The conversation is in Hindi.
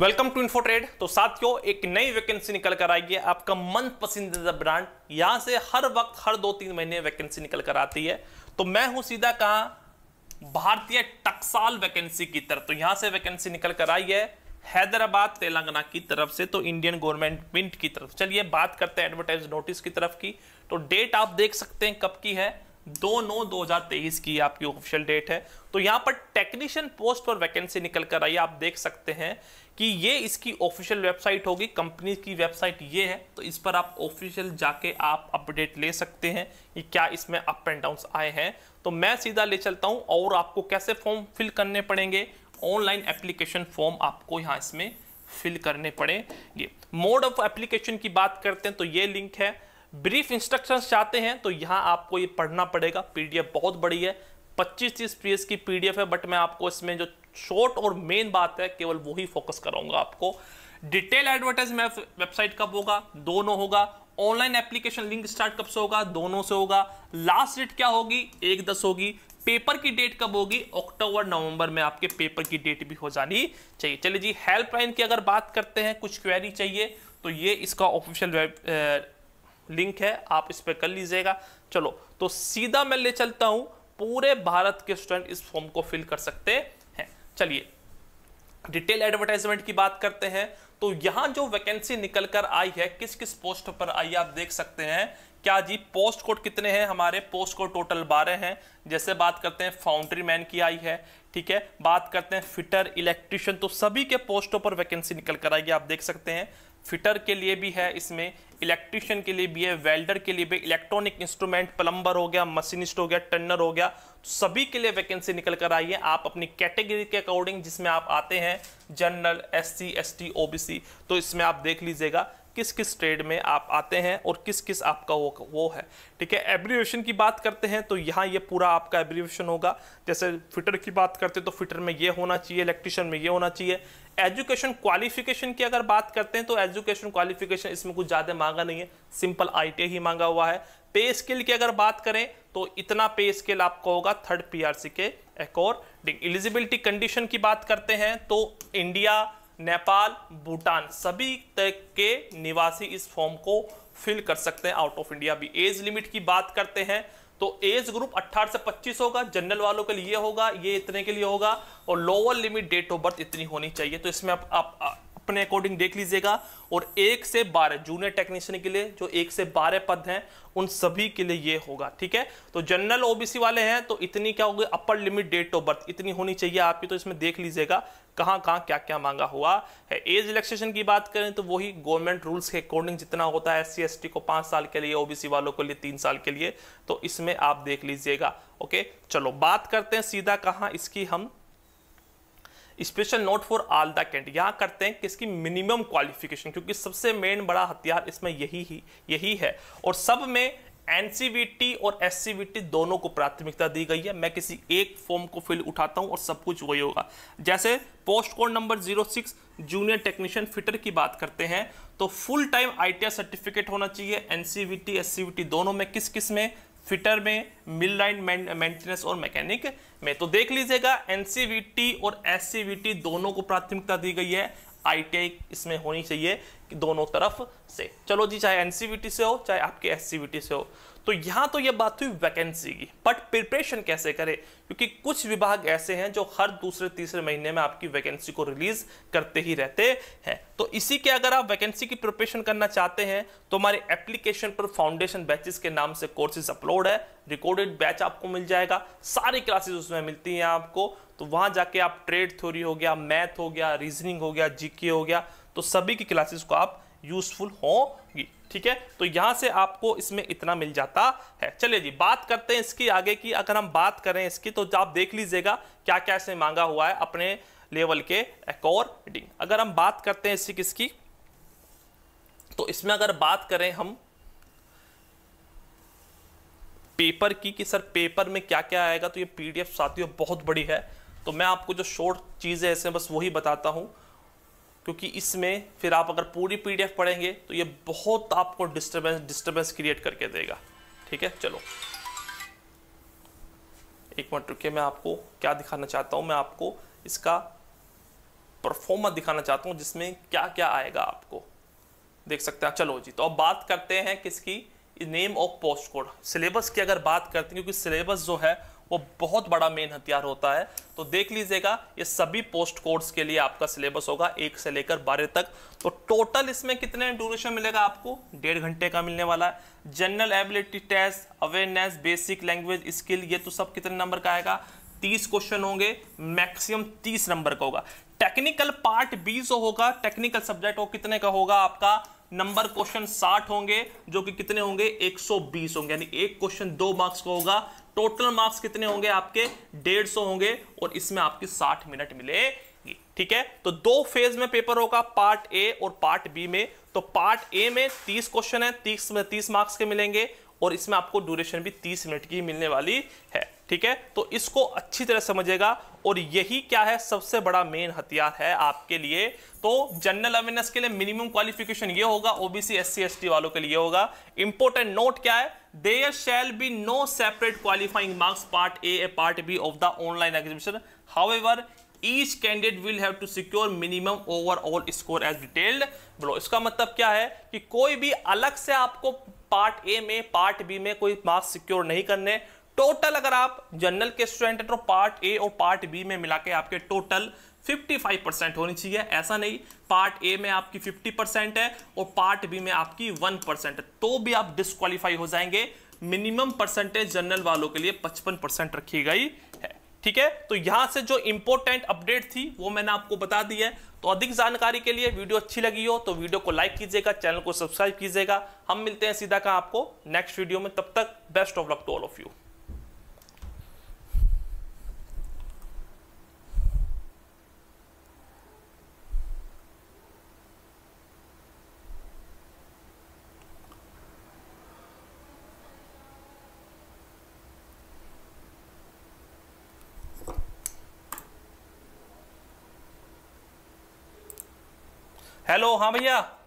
वेलकम टू इन्फो ट्रेड तो साथियों एक नई वैकेंसी निकल कर आई है आपका मन पसंदीदा ब्रांड यहां से हर वक्त हर दो तीन महीने वैकेंसी निकल कर आती है तो मैं हूं सीधा कहा भारतीय टक्साल वैकेंसी की तरफ तो यहां से वैकेंसी निकल कर आई है हैदराबाद तेलंगाना की तरफ से तो इंडियन गवर्नमेंट मिंट की तरफ चलिए बात करते हैं एडवर्टाइज नोटिस की तरफ की तो डेट आप देख सकते हैं कब की है दो नौ दो हजार तेईस की आपकी ऑफिशियल डेट है तो यहां पर टेक्नीशियन पोस्ट पर वैकेंसी निकल कर आई आप देख सकते हैं कि ये इसकी ऑफिशियल वेबसाइट होगी कंपनी की वेबसाइट ये है तो इस पर आप ऑफिशियल जाके आप अपडेट ले सकते हैं कि क्या इसमें अप एंड डाउन आए हैं तो मैं सीधा ले चलता हूं और आपको कैसे फॉर्म फिल करने पड़ेंगे ऑनलाइन एप्लीकेशन फॉर्म आपको यहां इसमें फिल करने पड़े ये मोड ऑफ एप्लीकेशन की बात करते हैं तो ये लिंक है ब्रीफ इंस्ट्रक्शंस चाहते हैं तो यहाँ आपको ये पढ़ना पड़ेगा पीडीएफ बहुत बड़ी है 25 तीस पेज की पीडीएफ है बट मैं आपको इसमें जो शॉर्ट और मेन बात है केवल वही फोकस कराऊंगा आपको डिटेल एडवर्टाइज वेबसाइट कब होगा दोनों होगा ऑनलाइन एप्लीकेशन लिंक स्टार्ट कब से होगा दोनों से होगा लास्ट डेट क्या होगी एक दस होगी पेपर की डेट कब होगी अक्टूबर नवंबर में आपके पेपर की डेट भी हो जानी चाहिए चलिए जी हेल्पलाइन की अगर बात करते हैं कुछ क्वेरी चाहिए तो ये इसका ऑफिशियल वेब लिंक है आप इस पर कर लीजिएगा चलो तो सीधा मैं ले चलता हूं पूरे भारत के स्टूडेंट इस फॉर्म को फिल कर सकते हैं चलिए डिटेल एडवर्टाइजमेंट की बात करते हैं तो यहां जो वैकेंसी निकल कर आई है किस किस पोस्ट पर आई आप देख सकते हैं क्या जी पोस्ट कोड कितने हैं हमारे पोस्ट कोड टोटल बारह हैं जैसे बात करते हैं फाउंड्री मैन की आई है ठीक है बात करते हैं फिटर इलेक्ट्रिशियन तो सभी के पोस्टों पर वैकेंसी निकल कर आएगी आप देख सकते हैं फिटर के लिए भी है इसमें इलेक्ट्रिशियन के लिए भी है वेल्डर के लिए भी इलेक्ट्रॉनिक इंस्ट्रूमेंट प्लम्बर हो गया मशीनिस्ट हो गया टर्नर हो गया तो सभी के लिए वैकेंसी निकल कर आई है आप अपनी कैटेगरी के अकॉर्डिंग जिसमें आप आते हैं general S C S T O B C तो इसमें आप देख लीजिएगा किस किस ट्रेड में आप आते हैं और किस किस आपका वो वो है ठीक है एब्रीवेशन की बात करते हैं तो यहाँ ये पूरा आपका एब्रीवेशन होगा जैसे फिटर की बात करते हैं तो फिटर में ये होना चाहिए इलेक्ट्रिशियन में ये होना चाहिए एजुकेशन क्वालिफिकेशन की अगर बात करते हैं तो एजुकेशन क्वालिफिकेशन इसमें कुछ ज़्यादा मांगा नहीं है सिंपल आई ही मांगा हुआ है पे स्किल की अगर बात करें तो इतना पे स्किल आपको होगा थर्ड पीआरसी के अकॉर्डिंग एलिजिबिलिटी कंडीशन की बात करते हैं तो इंडिया नेपाल भूटान सभी तरह के निवासी इस फॉर्म को फिल कर सकते हैं आउट ऑफ इंडिया भी एज लिमिट की बात करते हैं तो एज ग्रुप 18 से 25 होगा जनरल वालों के लिए होगा ये इतने के लिए होगा और lower limit date of birth इतनी होनी चाहिए तो इसमें आप, आप, आप अपने अकॉर्डिंग देख लीजिएगा और एक से बारह जूनियर टेक्नीशियन के लिए जो एक से बारह पद हैं उन सभी के लिए ये होगा ठीक है तो जनरल ओबीसी वाले हैं तो इतनी क्या होगी upper limit date of birth इतनी होनी चाहिए आपकी तो इसमें देख लीजिएगा कहाँ कहाँ क्या क्या मांगा हुआ है एज रिलेक्सेशन की बात करें तो वही गवर्नमेंट रूल्स के अकॉर्डिंग जितना होता है एस सी को पाँच साल के लिए ओबीसी वालों के लिए तीन साल के लिए तो इसमें आप देख लीजिएगा ओके चलो बात करते हैं सीधा कहाँ इसकी हम special note for all the candidate यहाँ करते हैं किसकी मिनिमम क्वालिफिकेशन क्योंकि सबसे मेन बड़ा हथियार इसमें यही ही यही है और सब में एनसीवीटी और एस दोनों को प्राथमिकता दी गई है मैं किसी एक फॉर्म को फिल उठाता हूं और सब कुछ वही होगा जैसे post code number zero six junior technician fitter की बात करते हैं तो फुल टाइम आईटीआर सर्टिफिकेट होना चाहिए एनसीवीटी एससीवीटी दोनों में किस किस में फिटर में मिल लाइन मेंटेनेंस और मैकेनिक में तो देख लीजिएगा एनसीवीटी और एससीवीटी दोनों को प्राथमिकता दी गई है आईटीआई इसमें होनी चाहिए दोनों तरफ से चलो जी चाहे एनसीबीटी e से हो चाहे आपके एस e से हो तो यहां तो यह बात हुई वैकेंसी की बट प्रिपरेशन कैसे करें क्योंकि कुछ विभाग ऐसे हैं जो हर दूसरे तीसरे महीने में आपकी वैकेंसी को रिलीज करते ही रहते हैं तो इसी के अगर आप वैकेंसी की प्रिपरेशन करना चाहते हैं तो हमारे एप्लीकेशन पर फाउंडेशन बैचेस के नाम से कोर्सेज अपलोड है रिकॉर्डेड बैच आपको मिल जाएगा सारी क्लासेज उसमें मिलती हैं आपको तो वहां जाके आप ट्रेड थ्योरी हो गया मैथ हो गया रीजनिंग हो गया जीके हो गया तो सभी की क्लासेस को आप यूजफुल होंगी ठीक है तो यहां से आपको इसमें इतना मिल जाता है चलिए जी बात करते हैं इसकी आगे की अगर हम बात करें इसकी तो आप देख लीजिएगा क्या क्या इसमें मांगा हुआ है अपने लेवल के अकॉर्डिंग अगर हम बात करते हैं इसकी किसकी तो इसमें अगर बात करें हम पेपर की कि सर पेपर में क्या क्या आएगा तो ये पीडीएफ साथियों बहुत बड़ी है तो मैं आपको जो शॉर्ट चीज़ें ऐसे बस वही बताता हूं क्योंकि इसमें फिर आप अगर पूरी पीडीएफ पढ़ेंगे तो ये बहुत आपको डिस्टर्बेंस डिस्टर्बेंस क्रिएट करके देगा ठीक है चलो एक मिनट रुकिए मैं आपको क्या दिखाना चाहता हूँ मैं आपको इसका परफॉर्मर दिखाना चाहता हूँ जिसमें क्या क्या आएगा आपको देख सकते हैं चलो जी तो अब बात करते हैं किसकी name of post code syllabus की अगर बात करते हैं क्योंकि सिलेबस जो है वो बहुत बड़ा मेन हथियार होता है तो देख लीजिएगा ये सभी पोस्ट कोर्स के लिए आपका सिलेबस होगा एक से लेकर बारह तक तो टोटल इसमें कितने ड्यूरेशन मिलेगा आपको डेढ़ घंटे का मिलने वाला है general ability test awareness basic language skill ये तो सब कितने नंबर का आएगा तीस क्वेश्चन होंगे मैक्सिमम तीस नंबर का होगा टेक्निकल पार्ट बी जो होगा टेक्निकल सब्जेक्ट वो कितने का होगा आपका नंबर क्वेश्चन 60 होंगे जो कि कितने होंगे 120 होंगे यानी एक क्वेश्चन दो मार्क्स का होगा टोटल मार्क्स कितने होंगे आपके डेढ़ सौ होंगे और इसमें आपकी साठ मिनट मिलेगी ठीक है तो दो फेज में पेपर होगा पार्ट ए और पार्ट बी में तो पार्ट ए में तीस क्वेश्चन है तीस में तीस मार्क्स के मिलेंगे और इसमें आपको ड्यूरेशन भी तीस मिनट की मिलने वाली है ठीक है तो इसको अच्छी तरह समझेगा और यही क्या है सबसे बड़ा मेन हथियार है आपके लिए तो जनरल अवेयरनेस के लिए मिनिमम क्वालिफिकेशन ये होगा ओबीसी एस सी वालों के लिए होगा इंपोर्टेंट नोट क्या है there shall be no separate qualifying marks part A A part B of the online examination however each candidate will have to secure minimum overall score as detailed बोलो इसका मतलब क्या है कि कोई भी अलग से आपको पार्ट ए में पार्ट बी में कोई मार्क्स सिक्योर नहीं करने टोटल अगर आप जनरल के स्टूडेंट हैं तो पार्ट ए और पार्ट बी में मिला के आपके टोटल 55 परसेंट होनी चाहिए ऐसा नहीं पार्ट ए में आपकी 50 परसेंट है और पार्ट बी में आपकी 1 परसेंट है तो भी आप डिस्कालीफाई हो जाएंगे मिनिमम परसेंटेज जनरल वालों के लिए 55 परसेंट रखी गई है ठीक है तो यहां से जो इंपॉर्टेंट अपडेट थी वो मैंने आपको बता दी है तो अधिक जानकारी के लिए वीडियो अच्छी लगी हो तो वीडियो को लाइक कीजिएगा चैनल को सब्सक्राइब कीजिएगा हम मिलते हैं सीधा का आपको नेक्स्ट वीडियो में तब तक best of luck to all of you hello हाँ भैया